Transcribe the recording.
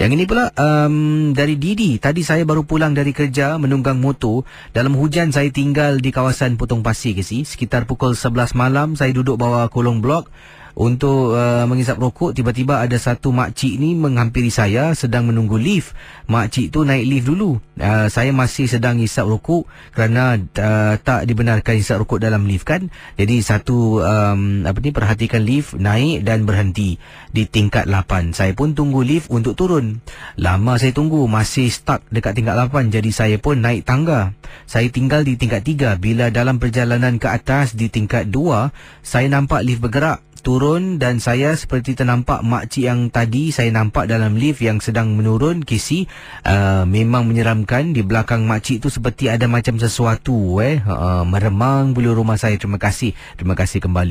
Yang ini pula um, dari Didi. Tadi saya baru pulang dari kerja menunggang motor. Dalam hujan saya tinggal di kawasan Putong Pasir. Kasi. Sekitar pukul 11 malam saya duduk bawah kolong blok untuk uh, menghisap rokok tiba-tiba ada satu makcik ni menghampiri saya sedang menunggu lift makcik tu naik lift dulu uh, saya masih sedang hisap rokok kerana uh, tak dibenarkan hisap rokok dalam lift kan jadi satu um, apa ni perhatikan lift naik dan berhenti di tingkat 8 saya pun tunggu lift untuk turun lama saya tunggu masih stuck dekat tingkat 8 jadi saya pun naik tangga saya tinggal di tingkat 3 bila dalam perjalanan ke atas di tingkat 2 saya nampak lift bergerak turun dan saya seperti ternampak makcik yang tadi saya nampak dalam lift yang sedang menurun kisi uh, memang menyeramkan di belakang makcik tu seperti ada macam sesuatu eh uh, meremang bulu rumah saya terima kasih terima kasih kembali